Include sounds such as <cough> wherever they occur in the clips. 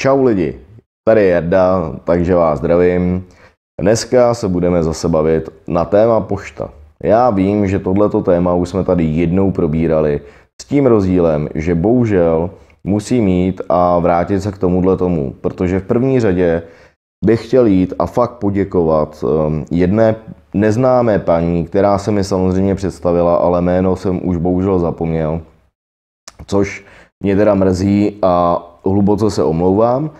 Čau lidi, tady je Jarda, takže vás zdravím. Dneska se budeme zase bavit na téma pošta. Já vím, že tohleto téma už jsme tady jednou probírali s tím rozdílem, že bohužel musím mít a vrátit se k tomuhle tomu, protože v první řadě bych chtěl jít a fakt poděkovat um, jedné neznámé paní, která se mi samozřejmě představila, ale jméno jsem už bohužel zapomněl, což mě teda mrzí a hluboce se omlouvám.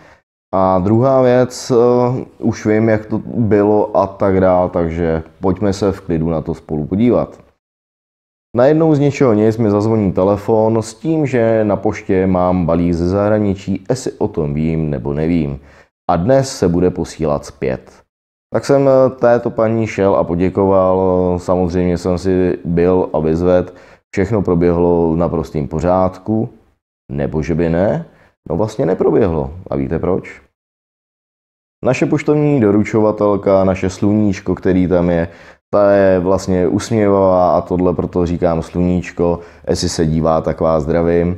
A druhá věc, uh, už vím, jak to bylo a tak dále, takže pojďme se v klidu na to spolu podívat. Najednou z ničeho nic mi zazvoní telefon s tím, že na poště mám balík ze zahraničí, jestli o tom vím nebo nevím. A dnes se bude posílat zpět. Tak jsem eh, této paní šel a poděkoval, samozřejmě jsem si byl a vyzved, všechno proběhlo v naprostém pořádku, nebo že by ne, No vlastně neproběhlo. A víte proč? Naše poštovní doručovatelka, naše sluníčko, který tam je, ta je vlastně usměvavá a tohle proto říkám sluníčko, jestli se dívá, tak vás zdravím.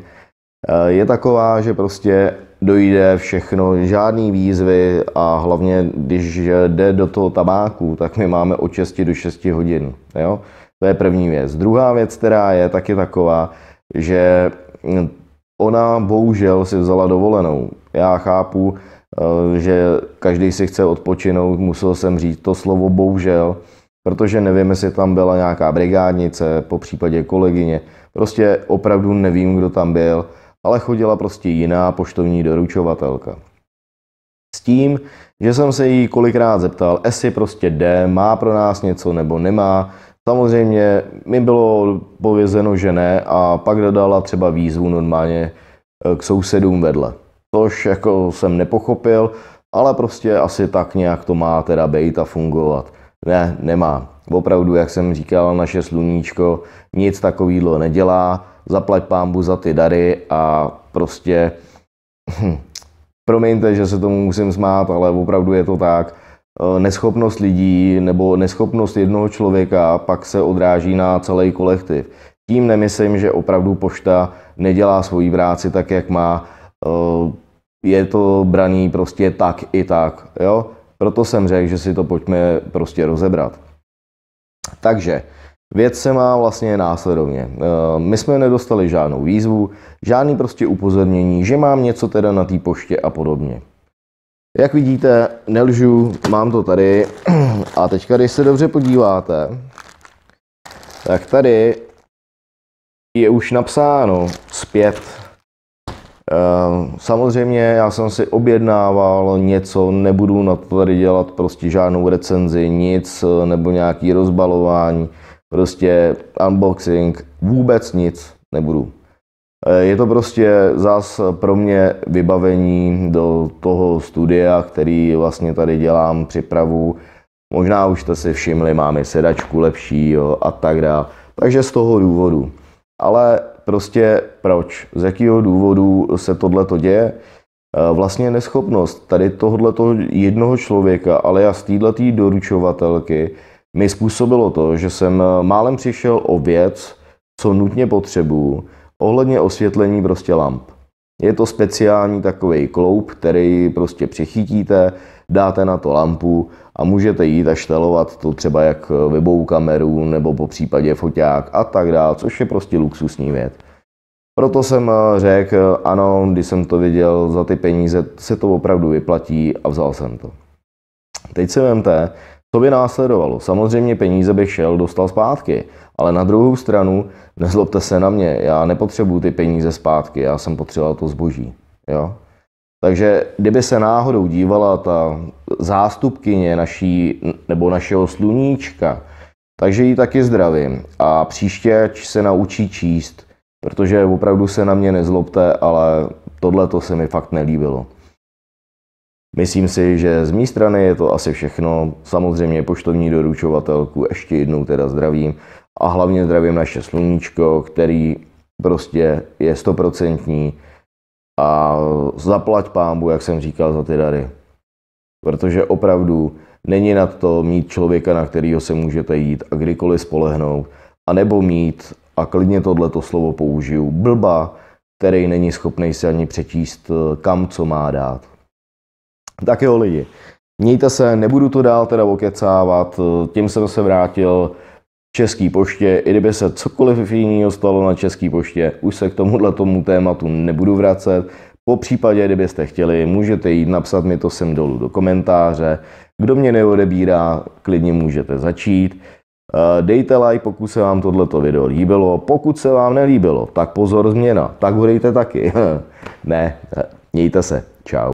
E, je taková, že prostě dojde všechno, žádný výzvy a hlavně, když jde do toho tabáku, tak my máme od 6 do 6 hodin. Jo? To je první věc. Druhá věc, která je taky taková, že ona bohužel si vzala dovolenou. Já chápu, eh, že každý si chce odpočinout, musel jsem říct to slovo bohužel, protože nevím, jestli tam byla nějaká brigádnice, po případě kolegyně. Prostě opravdu nevím, kdo tam byl, ale chodila prostě jiná poštovní doručovatelka. S tím, že jsem se jí kolikrát zeptal, jestli prostě jde, má pro nás něco nebo nemá, Samozřejmě mi bylo povězeno, že ne a pak dodala třeba výzvu normálně eh, k sousedům vedle. Což jako jsem nepochopil, ale prostě asi tak nějak to má teda být a fungovat. Ne, nemá. Opravdu, jak jsem říkal, naše sluníčko nic takovýhle nedělá. Zaplať pámbu za ty dary a prostě... Hm, promiňte, že se tomu musím smát, ale opravdu je to tak. Eh, neschopnost lidí nebo neschopnost jednoho člověka pak se odráží na celý kolektiv. Tím nemyslím, že opravdu pošta nedělá svoji práci tak, jak má. Eh, je to braný prostě tak i tak. Jo? Proto jsem řekl, že si to pojďme prostě rozebrat. Takže věc se má vlastně následovně. Eh, my jsme nedostali žádnou výzvu, žádný prostě upozornění, že mám něco teda na té poště a podobně. Jak vidíte, nelžu, mám to tady. <clears throat> A teďka, když se dobře podíváte, tak tady je už napsáno zpět. Ehm, samozřejmě já jsem si objednával něco, nebudu na to tady dělat prostě žádnou recenzi, nic, eh, nebo nějaký rozbalování, prostě unboxing, vůbec nic nebudu. Eh, je to prostě zás pro mě vybavení do toho studia, který vlastně tady dělám, připravu. Možná už jste si všimli, máme sedačku lepší jo, a tak dále. Takže z toho důvodu. Ale prostě proč? Z jakého důvodu se tohle to děje? Eh, vlastně neschopnost tady tohle jednoho člověka, ale já z této doručovatelky, mi způsobilo to, že jsem eh, málem přišel o věc, co nutně potřebuju, Ohledně osvětlení prostě lamp. Je to speciální takový kloup, který prostě přichytíte, dáte na to lampu a můžete jít a štelovat to třeba jak webovou kameru nebo po případě foťák a tak dále, což je prostě luxusní věc. Proto jsem eh, řekl, ano, když jsem to viděl, za ty peníze se to opravdu vyplatí a vzal jsem to. Teď si vemte, co by následovalo? Samozřejmě peníze bych šel, dostal zpátky, ale na druhou stranu, nezlobte se na mě, já nepotřebuju ty peníze zpátky, já jsem potřeboval to zboží. Jo? Takže kdyby se náhodou dívala ta zástupkyně naší, nebo našeho sluníčka, takže ji taky zdravím a příště se naučí číst, protože opravdu se na mě nezlobte, ale tohle to se mi fakt nelíbilo. Myslím si, že z mé strany je to asi všechno. Samozřejmě poštovní doručovatelku ještě jednou teda zdravím a hlavně zdravím naše sluníčko, který prostě je stoprocentní a zaplať pámbu, jak jsem říkal, za ty dary. Protože opravdu není nad to mít člověka, na kterého se můžete jít a kdykoliv spolehnout, a nebo mít, a klidně tohleto slovo použiju, blba, který není schopný se ani přečíst, kam co má dát. Tak jo lidi, mějte se, nebudu to dál teda okecávat, tím jsem se vrátil České poště, i kdyby se cokoliv jiného stalo na České poště, už se k tomuhle tomu tématu nebudu vracet. Po případě, kdybyste chtěli, můžete jít napsat mi to sem dolů do komentáře. Kdo mě neodebírá, klidně můžete začít. Eh, dejte like, pokud se vám tohleto video líbilo. Pokud se vám nelíbilo, tak pozor změna, tak ho dejte taky. <laughs> ne, mějte se, čau.